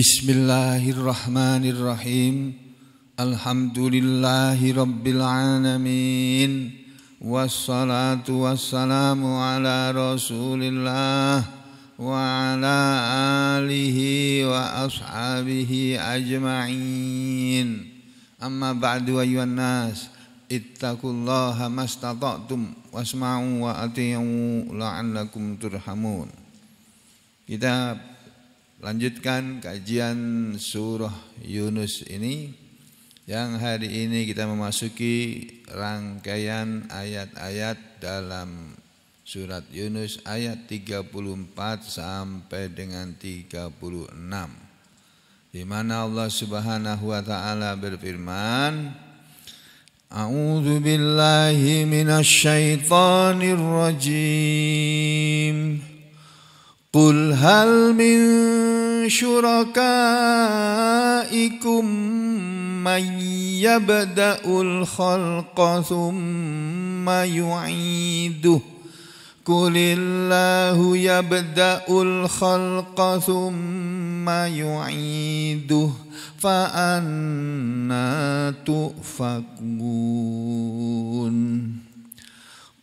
Bismillahirrahmanirrahim. Alhamdulillahi rabbil alamin. Wassalatu wassalamu ala Rasulillah wa ala alihi wa ashabihi ajma'in. Amma ba'du ayyuhan nas, ittaqullaha mastata'tum wasma'u wa ati'u la'allakum turhamun. Kitab. Lanjutkan kajian surah Yunus ini yang hari ini kita memasuki rangkaian ayat-ayat dalam surat Yunus ayat 34 sampai dengan 36. Di mana Allah Subhanahu wa taala berfirman, A'udzu billahi minasy syaithanir rajim. قل هل من شركائكم من يبدا الخلق ثم يعيده قل الله يبدا الخلق ثم يعيده فانا تؤفكون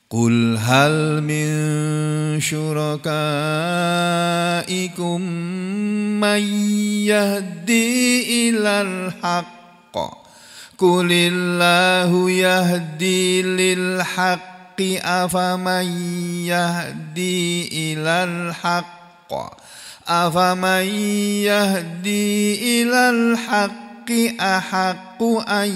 قل هل من شركائكم من يهدي إلى الحق قل الله يهدي للحق أفمن يهدي إلى الحق أفمن يهدي إلى الحق أحق أن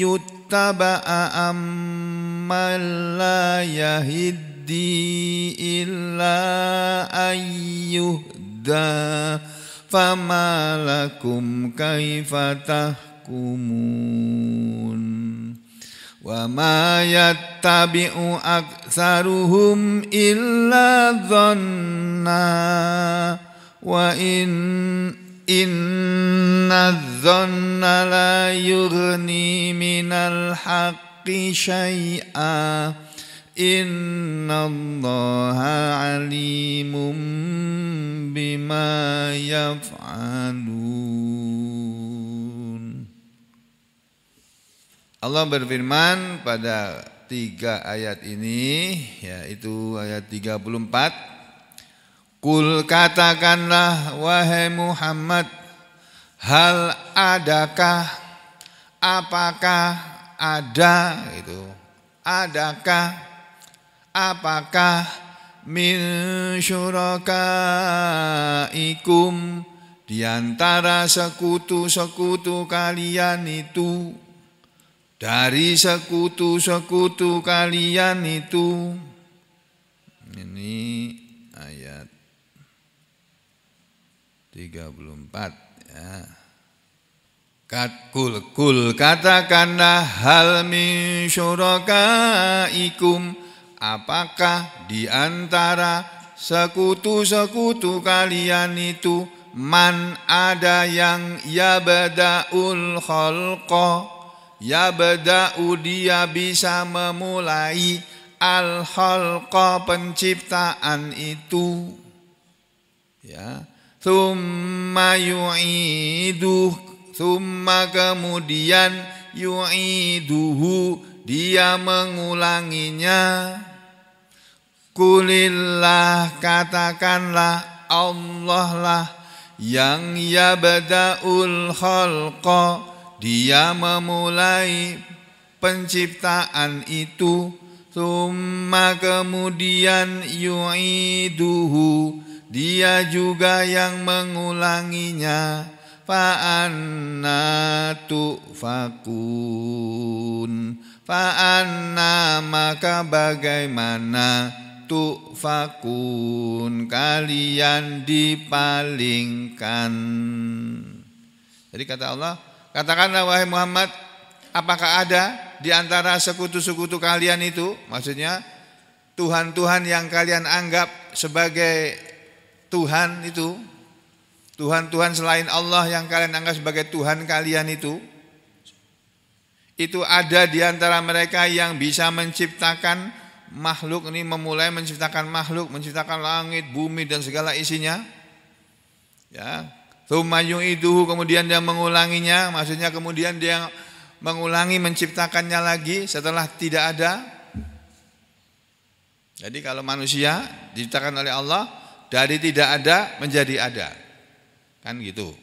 يتبع أم من لا يهدي إلا أن يهدى فما لكم كيف تحكمون وما يتبع أكثرهم إلا ظنا وإن إن الظن لا يغني من الحق syai'a إن Allah alimun بما يفعلون. Allah berfirman pada tiga ayat ini yaitu ayat 34 Kul katakanlah wahai Muhammad hal adakah apakah ada itu adakah apakah min syurakaikum di antara sekutu-sekutu kalian itu dari sekutu-sekutu kalian itu ini ayat 34 ya Kul kul katakanlah hal min syurakaikum Apakah di antara sekutu-sekutu kalian itu Man ada yang ya yabda'ul khalqa Yabda'u dia bisa memulai al khalqa penciptaan itu ya thumma yu'iduh Summa kemudian yu'iduhu dia mengulanginya. Kulillah katakanlah Allah lah yang yabda'ul khalqa dia memulai penciptaan itu summa kemudian yu'iduhu dia juga yang mengulanginya fa'anna tu'fakun fa'anna maka bagaimana tu'fakun kalian dipalingkan jadi kata Allah katakanlah wahai Muhammad apakah ada di antara sekutu-sekutu kalian itu maksudnya Tuhan-Tuhan yang kalian anggap sebagai Tuhan itu Tuhan-Tuhan selain Allah yang kalian anggap sebagai Tuhan kalian itu, itu ada di antara mereka yang bisa menciptakan makhluk ini memulai menciptakan makhluk, menciptakan langit, bumi dan segala isinya. Ya. Tsumma itu kemudian dia mengulanginya, maksudnya kemudian dia mengulangi menciptakannya lagi setelah tidak ada. Jadi kalau manusia diciptakan oleh Allah dari tidak ada menjadi ada. Kan gitu.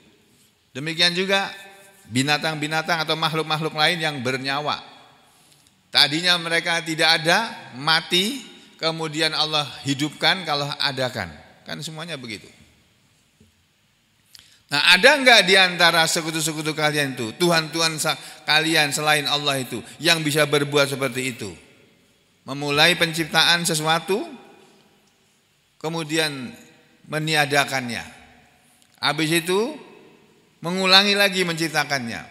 Demikian juga binatang-binatang atau makhluk-makhluk lain yang bernyawa. Tadinya mereka tidak ada, mati, kemudian Allah hidupkan kalau adakan. Kan semuanya begitu. Nah ada enggak di antara sekutu-sekutu kalian itu, Tuhan-Tuhan kalian selain Allah itu, yang bisa berbuat seperti itu? Memulai penciptaan sesuatu, kemudian meniadakannya. Habis itu mengulangi lagi menciptakannya.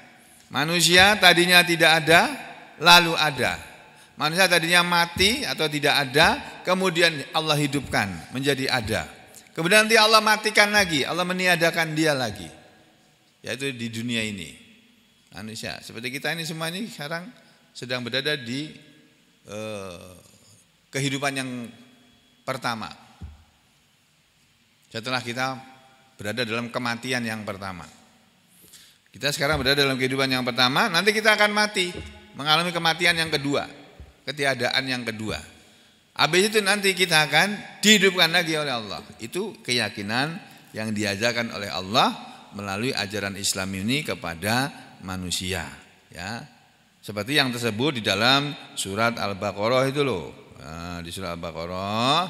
Manusia tadinya tidak ada, lalu ada. Manusia tadinya mati atau tidak ada, kemudian Allah hidupkan menjadi ada. Kemudian nanti Allah matikan lagi, Allah meniadakan dia lagi. Yaitu di dunia ini. Manusia, seperti kita ini semua ini sekarang sedang berada di eh, kehidupan yang pertama. Setelah kita berada dalam kematian yang pertama. Kita sekarang berada dalam kehidupan yang pertama, nanti kita akan mati, mengalami kematian yang kedua, ketiadaan yang kedua. Habis itu nanti kita akan dihidupkan lagi oleh Allah. Itu keyakinan yang diajarkan oleh Allah melalui ajaran Islam ini kepada manusia, ya. Seperti yang tersebut di dalam surat Al-Baqarah itu loh. Nah, di surat Al-Baqarah,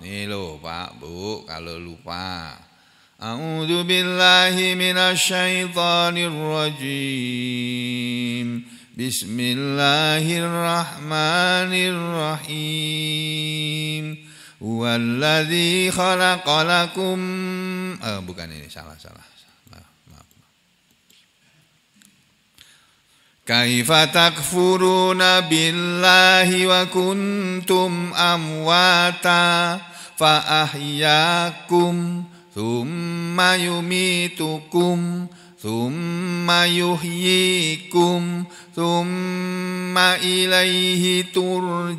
nih loh Pak, Bu, kalau lupa أعوذ بالله من الشيطان الرجيم بسم الله الرحمن الرحيم هو الذي خلق لكم آه bukan ini salah salah كيف تكفرون بالله وكنتم أمواتا فأحياكم Summa yumitukum Summa yuhyikum Summa ilaihi turja'un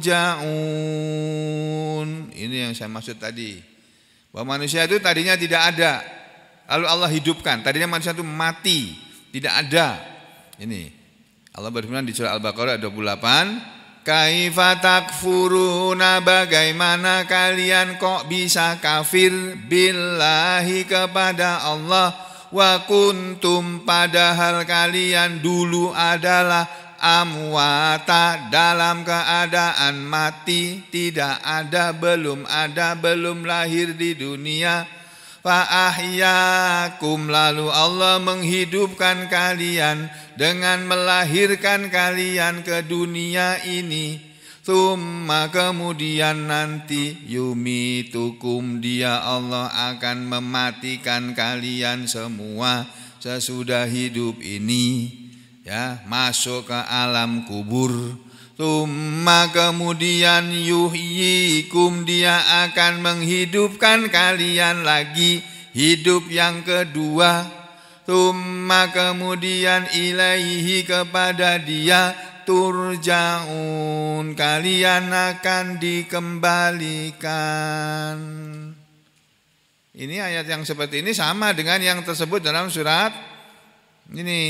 Ini yang saya maksud tadi Bahwa manusia itu tadinya tidak ada Lalu Allah hidupkan Tadinya manusia itu mati Tidak ada Ini Allah berfirman di surah Al-Baqarah 28 Kaifa takfuruna bagaimana kalian kok bisa kafir billahi kepada Allah wa kuntum padahal kalian dulu adalah amwata dalam keadaan mati tidak ada belum ada belum lahir di dunia Fa'ahyakum lalu Allah menghidupkan kalian dengan melahirkan kalian ke dunia ini. Tumma kemudian nanti yumi tukum dia Allah akan mematikan kalian semua sesudah hidup ini. Ya, masuk ke alam kubur Tumma kemudian yuhyikum dia akan menghidupkan kalian lagi hidup yang kedua. Tumma kemudian ilaihi kepada dia turjaun kalian akan dikembalikan. Ini ayat yang seperti ini sama dengan yang tersebut dalam surat ini.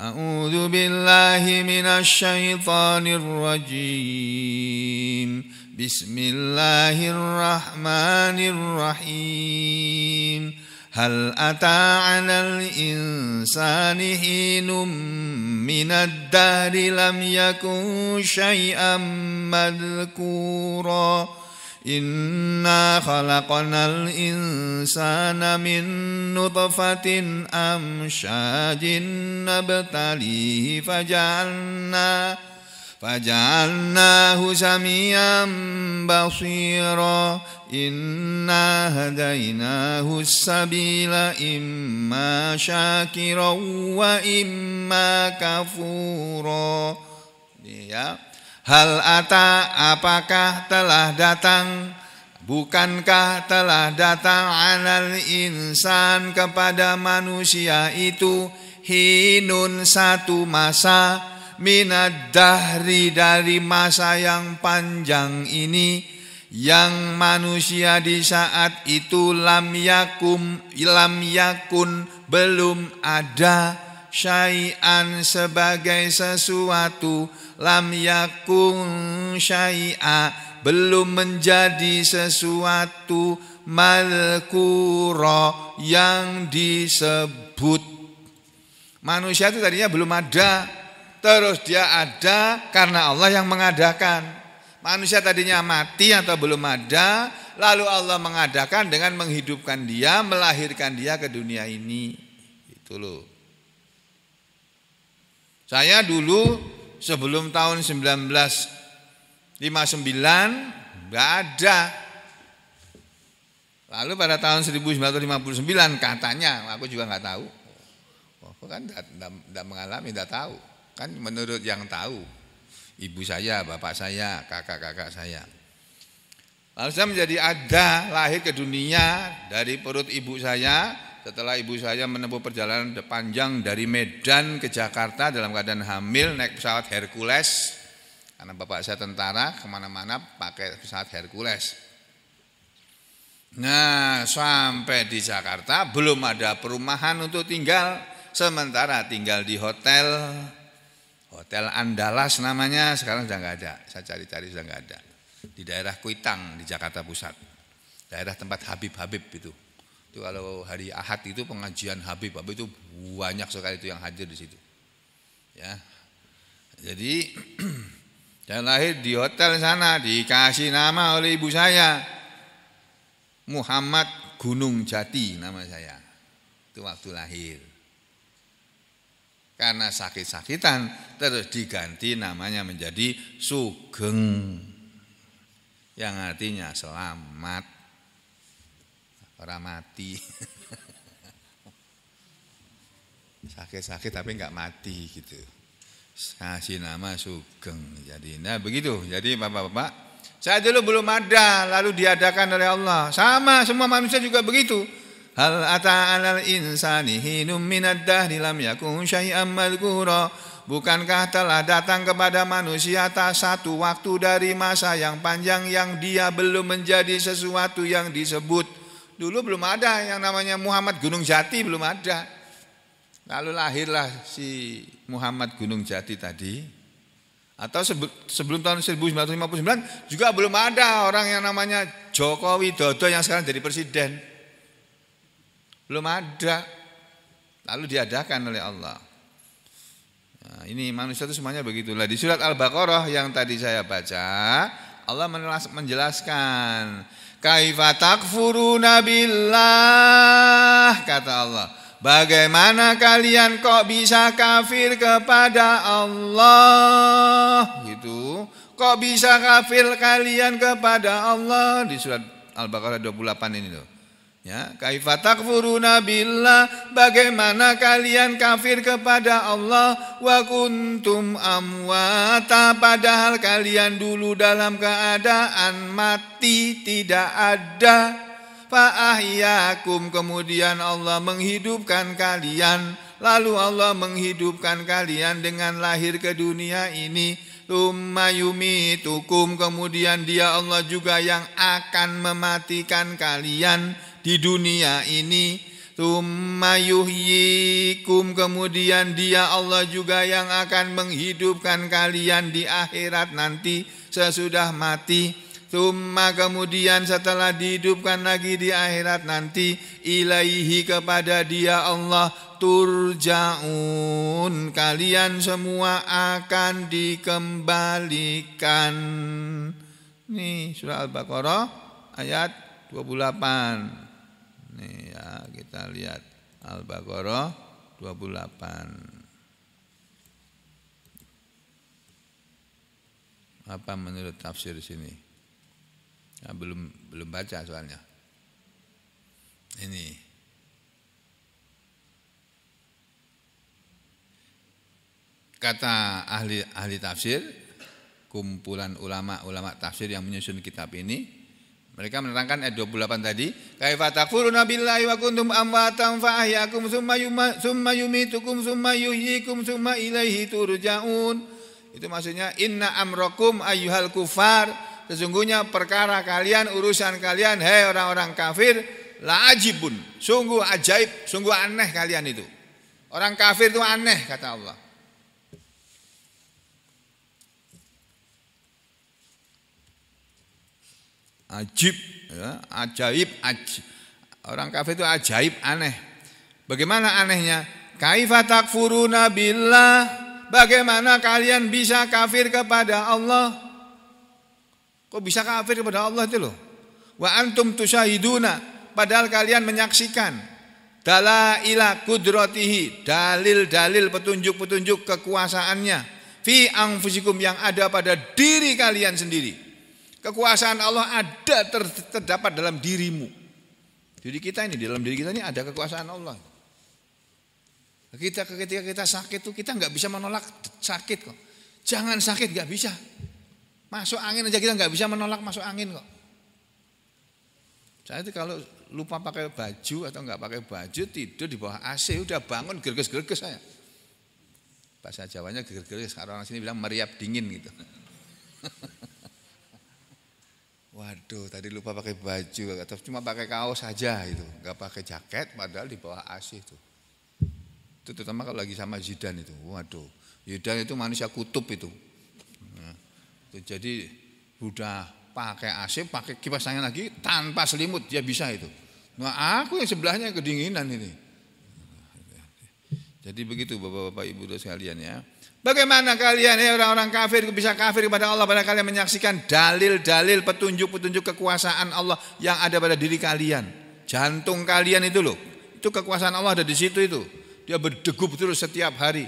أعوذ بالله من الشيطان الرجيم بسم الله الرحمن الرحيم هل أتى على الإنسان حين من الدهر لم يكن شيئا مذكوراً إنا خلقنا الإنسان من نطفة أمشاج نبتليه فجعلنا فجعلناه سميعا بصيرا إنا هديناه السبيل إما شاكرا وإما كفورا Hal ata apakah telah datang Bukankah telah datang anal insan kepada manusia itu Hinun satu masa Minad dahri dari masa yang panjang ini Yang manusia di saat itu lam yakum Lam yakun belum ada Syai'an sebagai sesuatu lam yakun syai'a belum menjadi sesuatu malkuro yang disebut manusia itu tadinya belum ada terus dia ada karena Allah yang mengadakan manusia tadinya mati atau belum ada lalu Allah mengadakan dengan menghidupkan dia melahirkan dia ke dunia ini itu loh saya dulu sebelum tahun 1959 nggak ada. Lalu pada tahun 1959 katanya, aku juga nggak tahu. Oh, aku kan tidak mengalami, tidak tahu. Kan menurut yang tahu, ibu saya, bapak saya, kakak-kakak saya. Lalu saya menjadi ada, lahir ke dunia dari perut ibu saya, setelah ibu saya menempuh perjalanan panjang dari Medan ke Jakarta dalam keadaan hamil naik pesawat Hercules karena bapak saya tentara kemana-mana pakai pesawat Hercules nah sampai di Jakarta belum ada perumahan untuk tinggal sementara tinggal di hotel hotel Andalas namanya sekarang sudah nggak ada saya cari-cari sudah nggak ada di daerah Kuitang di Jakarta Pusat daerah tempat Habib-Habib itu itu kalau hari Ahad itu pengajian Habib, Habib itu banyak sekali itu yang hadir di situ. Ya. Jadi dan lahir di hotel sana dikasih nama oleh ibu saya Muhammad Gunung Jati nama saya. Itu waktu lahir. Karena sakit-sakitan terus diganti namanya menjadi Sugeng. Yang artinya selamat. Orang mati. Sakit-sakit tapi nggak mati gitu. Kasih nama Sugeng. Jadi nah begitu. Jadi Bapak-bapak, saya dulu belum ada lalu diadakan oleh Allah. Sama semua manusia juga begitu. Hal ata'al insani hinum minad dahri lam yakun syai'an madhkura. Bukankah telah datang kepada manusia tak satu waktu dari masa yang panjang yang dia belum menjadi sesuatu yang disebut Dulu belum ada yang namanya Muhammad Gunung Jati belum ada. Lalu lahirlah si Muhammad Gunung Jati tadi. Atau sebelum tahun 1959 juga belum ada orang yang namanya Jokowi Widodo yang sekarang jadi presiden. Belum ada. Lalu diadakan oleh Allah. Nah, ini manusia itu semuanya begitulah. Di surat Al-Baqarah yang tadi saya baca, Allah menjelaskan Kaifa takfuruna billah kata Allah. Bagaimana kalian kok bisa kafir kepada Allah gitu? Kok bisa kafir kalian kepada Allah di surat Al-Baqarah 28 ini tuh. Ya, kaifatakfuruna billah bagaimana kalian kafir kepada Allah wa kuntum amwata padahal kalian dulu dalam keadaan mati tidak ada faahyakum kemudian Allah menghidupkan kalian lalu Allah menghidupkan kalian dengan lahir ke dunia ini lumayumi tukum kemudian dia Allah juga yang akan mematikan kalian di dunia ini Tumma yuhyikum kemudian dia Allah juga yang akan menghidupkan kalian di akhirat nanti sesudah mati Tumma kemudian setelah dihidupkan lagi di akhirat nanti ilaihi kepada dia Allah turjaun kalian semua akan dikembalikan. Nih surah Al-Baqarah ayat 28. Nih ya kita lihat Al-Baqarah 28. Apa menurut tafsir sini? Ya, belum belum baca soalnya. Ini. Kata ahli ahli tafsir, kumpulan ulama-ulama tafsir yang menyusun kitab ini mereka menerangkan ayat 28 tadi, kaifa takfuruna billahi wa kuntum amwatan fa ahyakum summa yuma, summa yumitukum summa yuhyikum summa ilaihi turja'un. Itu maksudnya inna amrakum ayyuhal kufar, sesungguhnya perkara kalian urusan kalian hei orang-orang kafir la ajibun, sungguh ajaib, sungguh aneh kalian itu. Orang kafir itu aneh kata Allah. ajib ya, ajaib aj orang kafir itu ajaib aneh bagaimana anehnya Kaifatak furu billah bagaimana kalian bisa kafir kepada Allah kok bisa kafir kepada Allah itu loh wa antum tusyahiduna padahal kalian menyaksikan dalaila kudrotihi. dalil-dalil petunjuk-petunjuk kekuasaannya fi anfusikum yang ada pada diri kalian sendiri Kekuasaan Allah ada ter, terdapat dalam dirimu. Jadi kita ini dalam diri kita ini ada kekuasaan Allah. Kita ketika kita sakit tuh kita nggak bisa menolak sakit kok. Jangan sakit nggak bisa. Masuk angin aja kita nggak bisa menolak masuk angin kok. Saya itu kalau lupa pakai baju atau nggak pakai baju tidur di bawah AC udah bangun gerges-gerges saya. Bahasa Jawanya gerges gerges orang sini bilang meriap dingin gitu. Waduh, tadi lupa pakai baju atau cuma pakai kaos saja itu, nggak pakai jaket padahal di bawah AC itu. Itu terutama kalau lagi sama Zidan itu. Waduh, Zidan itu manusia kutub itu. Nah, jadi udah pakai AC, pakai kipas angin lagi tanpa selimut dia bisa itu. Nah, aku yang sebelahnya kedinginan ini. Nah, jadi begitu Bapak-bapak ibu Ibu sekalian ya. Bagaimana kalian ya orang-orang kafir bisa kafir kepada Allah pada kalian menyaksikan dalil-dalil petunjuk-petunjuk kekuasaan Allah Yang ada pada diri kalian Jantung kalian itu loh Itu kekuasaan Allah ada di situ itu Dia berdegup terus setiap hari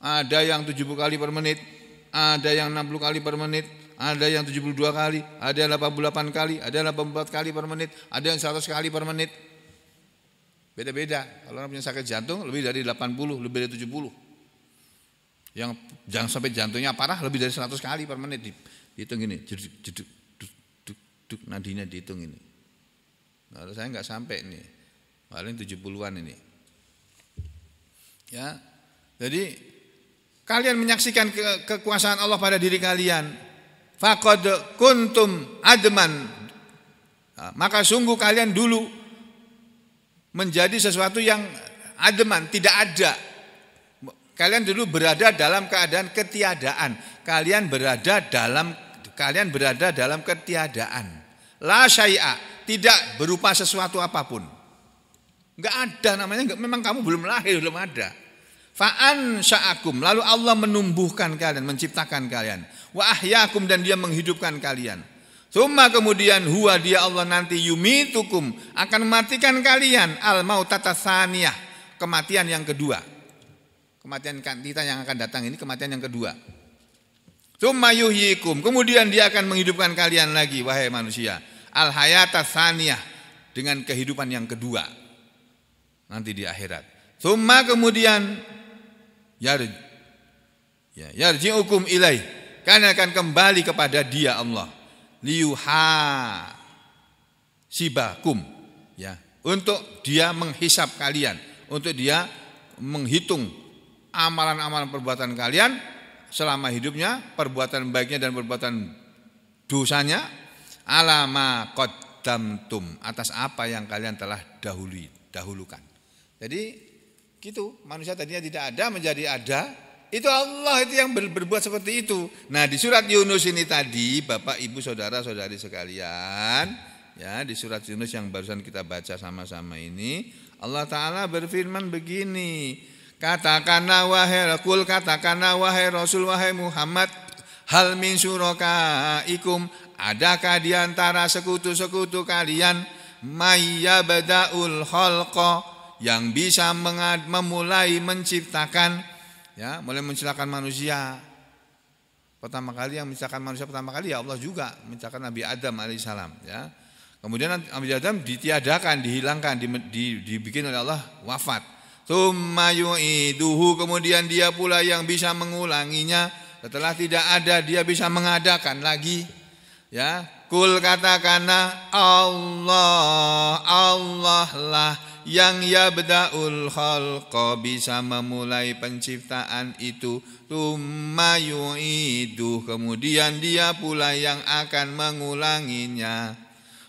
Ada yang 70 kali per menit Ada yang 60 kali per menit ada yang 72 kali, ada yang 88 kali, ada yang 84 kali per menit, ada yang 100 kali per menit. Beda-beda. Kalau orang punya sakit jantung lebih dari 80, lebih dari 70 yang jangan sampai jantungnya parah lebih dari 100 kali per menit dihitung ini jeduk jeduk duk duk duk nadinya dihitung ini kalau saya nggak sampai ini paling 70-an ini ya jadi kalian menyaksikan ke kekuasaan Allah pada diri kalian fakod kuntum adman nah, maka sungguh kalian dulu menjadi sesuatu yang ademan tidak ada Kalian dulu berada dalam keadaan ketiadaan. Kalian berada dalam kalian berada dalam ketiadaan. La syai'a, tidak berupa sesuatu apapun. Enggak ada namanya, enggak, memang kamu belum lahir, belum ada. Fa'an sya'akum, lalu Allah menumbuhkan kalian, menciptakan kalian. Wa ahyakum dan dia menghidupkan kalian. Suma kemudian huwa dia Allah nanti yumi tukum akan mematikan kalian al mautatasaniyah kematian yang kedua Kematian kita yang akan datang ini kematian yang kedua. Tsumma Kemudian dia akan menghidupkan kalian lagi wahai manusia. Al dengan kehidupan yang kedua. Nanti di akhirat. Suma kemudian yar ya yarji'ukum ilai, Kalian akan kembali kepada Dia Allah. Liuha sibakum ya untuk dia menghisap kalian untuk dia menghitung amalan-amalan perbuatan kalian selama hidupnya, perbuatan baiknya dan perbuatan dosanya alama qaddamtum atas apa yang kalian telah dahului dahulukan. Jadi gitu, manusia tadinya tidak ada menjadi ada. Itu Allah itu yang berbuat seperti itu. Nah, di surat Yunus ini tadi Bapak Ibu saudara-saudari sekalian, ya di surat Yunus yang barusan kita baca sama-sama ini, Allah taala berfirman begini, Katakanlah wahai Rasul, katakanlah wahai Rasul, wahai Muhammad, hal min ikum. adakah di antara sekutu-sekutu kalian maya badaul holko yang bisa mengad, memulai menciptakan ya, mulai menciptakan manusia. Pertama kali yang menciptakan manusia pertama kali ya Allah juga menciptakan Nabi Adam alaihissalam ya. Kemudian Nabi Adam ditiadakan, dihilangkan, dibikin oleh Allah wafat. Thumma itu, kemudian dia pula yang bisa mengulanginya setelah tidak ada dia bisa mengadakan lagi ya kul katakanlah Allah Allah lah yang yabda'ul khalqa bisa memulai penciptaan itu Tumma itu, kemudian dia pula yang akan mengulanginya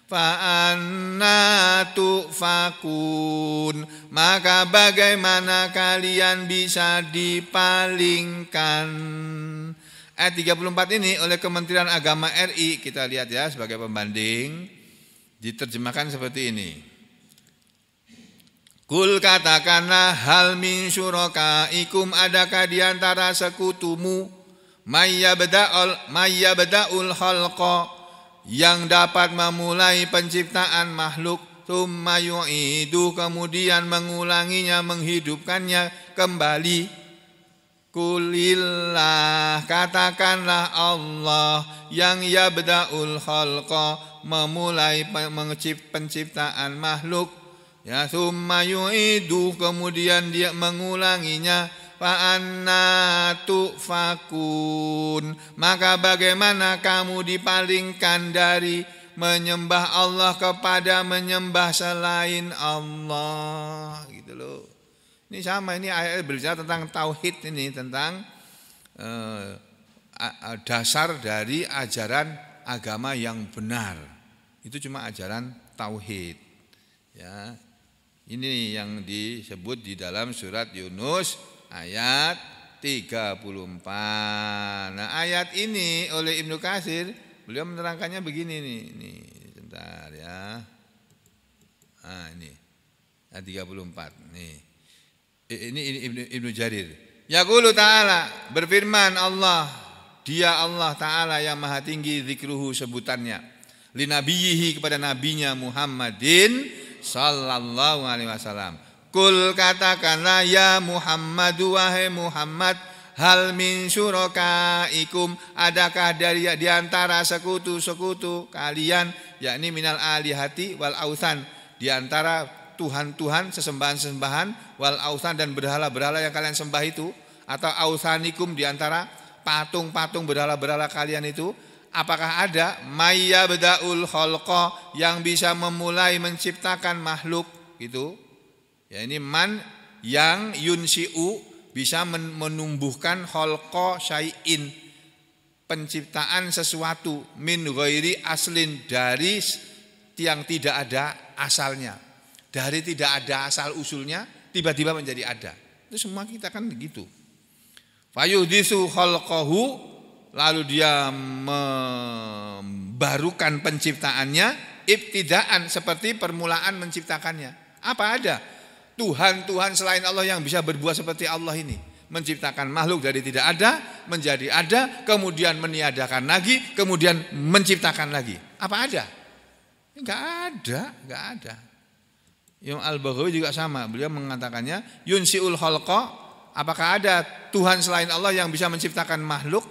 Fa'anna tu'fakun Maka bagaimana kalian bisa dipalingkan Ayat 34 ini oleh Kementerian Agama RI Kita lihat ya sebagai pembanding Diterjemahkan seperti ini Kul katakanlah hal min ikum adakah diantara sekutumu Mayyabda'ul beda'ul khalqa yang dapat memulai penciptaan makhluk Tumma yu'idu kemudian mengulanginya menghidupkannya kembali Kulillah katakanlah Allah yang yabda'ul khalqa memulai penciptaan makhluk Ya summa yu'idu kemudian dia mengulanginya fa tufakun maka bagaimana kamu dipalingkan dari menyembah Allah kepada menyembah selain Allah gitu loh ini sama ini ayat berbicara tentang tauhid ini tentang eh, dasar dari ajaran agama yang benar itu cuma ajaran tauhid ya ini yang disebut di dalam surat Yunus ayat 34. Nah, ayat ini oleh Ibnu Kasir beliau menerangkannya begini nih. Nih, sebentar ya. Ah, ini. Ayat 34. Nih. Ini, ini Ibnu, Ibnu Jarir. Yaqulu ta'ala, berfirman Allah, Dia Allah Ta'ala yang maha tinggi zikruhu sebutannya. Linabiyihi kepada nabinya Muhammadin sallallahu alaihi wasallam Kul katakanlah ya Muhammad wahai Muhammad Hal min syurakaikum adakah dari di antara sekutu-sekutu kalian yakni minal alihati wal ausan di antara tuhan-tuhan sesembahan-sembahan wal ausan dan berhala-berhala yang kalian sembah itu atau ausanikum di antara patung-patung berhala-berhala kalian itu apakah ada maya bedaul khalqa yang bisa memulai menciptakan makhluk gitu Ya ini man yang yunsiu bisa menumbuhkan holko syai'in penciptaan sesuatu min ghairi aslin dari yang tidak ada asalnya. Dari tidak ada asal usulnya tiba-tiba menjadi ada. Itu semua kita kan begitu. disu khalqahu lalu dia membarukan penciptaannya ibtidaan seperti permulaan menciptakannya. Apa ada? Tuhan-Tuhan selain Allah yang bisa berbuat seperti Allah ini. Menciptakan makhluk dari tidak ada, menjadi ada, kemudian meniadakan lagi, kemudian menciptakan lagi. Apa ada? Enggak ada, enggak ada. Yang Al-Baghawi juga sama, beliau mengatakannya yunsiul khalqa, apakah ada Tuhan selain Allah yang bisa menciptakan makhluk?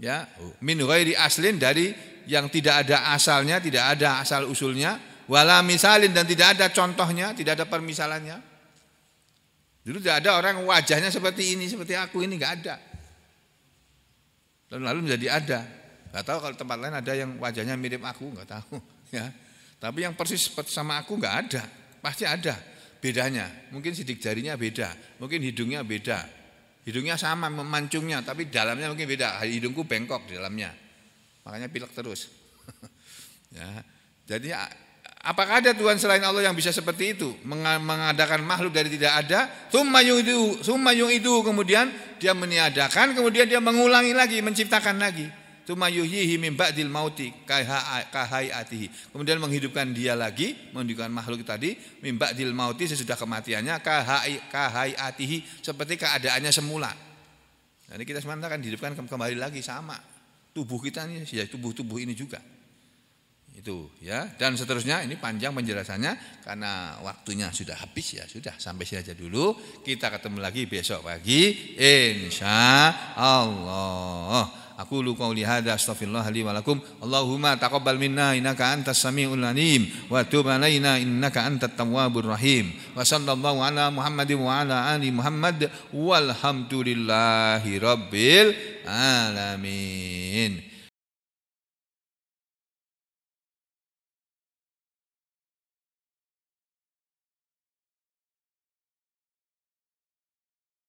Ya, min ghairi aslin dari yang tidak ada asalnya, tidak ada asal usulnya, wala misalin dan tidak ada contohnya, tidak ada permisalannya. Dulu tidak ada orang wajahnya seperti ini, seperti aku ini nggak ada. Lalu-lalu menjadi ada. Nggak tahu kalau tempat lain ada yang wajahnya mirip aku, nggak tahu. Ya. Tapi yang persis sama aku nggak ada, pasti ada bedanya. Mungkin sidik jarinya beda, mungkin hidungnya beda. Hidungnya sama memancungnya, tapi dalamnya mungkin beda. Hidungku bengkok di dalamnya, makanya pilek terus. ya. Jadi Apakah ada Tuhan selain Allah yang bisa seperti itu? Mengadakan makhluk dari tidak ada, Sumayung itu, sumayung itu kemudian dia meniadakan, kemudian dia mengulangi lagi, menciptakan lagi. Sumayuhihi mimba dil mauti, kahai atih. Kemudian menghidupkan dia lagi, menghidupkan makhluk tadi mimba dil mauti sesudah kematiannya kahai atih seperti keadaannya semula. Jadi kita sementara kan dihidupkan kembali lagi sama. Tubuh kita ini, ya, tubuh-tubuh ini juga itu ya dan seterusnya ini panjang penjelasannya karena waktunya sudah habis ya sudah sampai sini aja dulu kita ketemu lagi besok pagi insya Allah aku lu lihat hadza astaghfirullah li walakum Allahumma taqabbal minna innaka antas samiul alim wa tub alaina innaka antat tawwabur rahim wa sallallahu ala Muhammadin wa ala ali Muhammad walhamdulillahi rabbil alamin